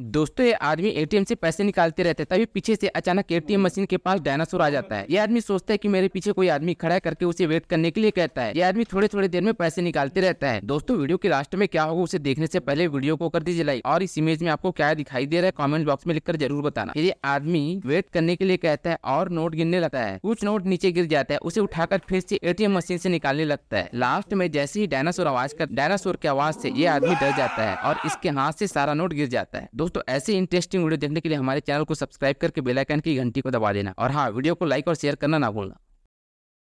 दोस्तों ये आदमी एटीएम से पैसे निकालते रहते तभी पीछे से अचानक एटीएम मशीन के पास डायनासोर आ जाता है ये आदमी सोचता है कि मेरे पीछे कोई आदमी खड़ा करके उसे वेट करने के लिए कहता है ये आदमी थोड़े थोड़े देर में पैसे निकालते रहता है दोस्तों वीडियो के लास्ट में क्या होगा उसे देखने से पहले वीडियो को कर दीजिए लाइक और इस इमेज में आपको क्या दिखाई दे रहा है कॉमेंट बॉक्स में लिखकर जरूर बताना ये आदमी वेट करने के लिए कहता है और नोट गिरने लगता है कुछ नोट नीचे गिर जाता है उसे उठाकर फिर से एटीएम मशीन से निकालने लगता है लास्ट में जैसे ही डायनासोर आवाज कर डायनासोर की आवाज से ये आदमी डर जाता है और इसके हाथ से सारा नोट गिर जाता है दोस्तों ऐसे इंटरेस्टिंग वीडियो देखने के लिए हमारे चैनल को सब्सक्राइब करके बेलाइकन की घंटी को दबा देना और हाँ वीडियो को लाइक और शेयर करना ना भूलना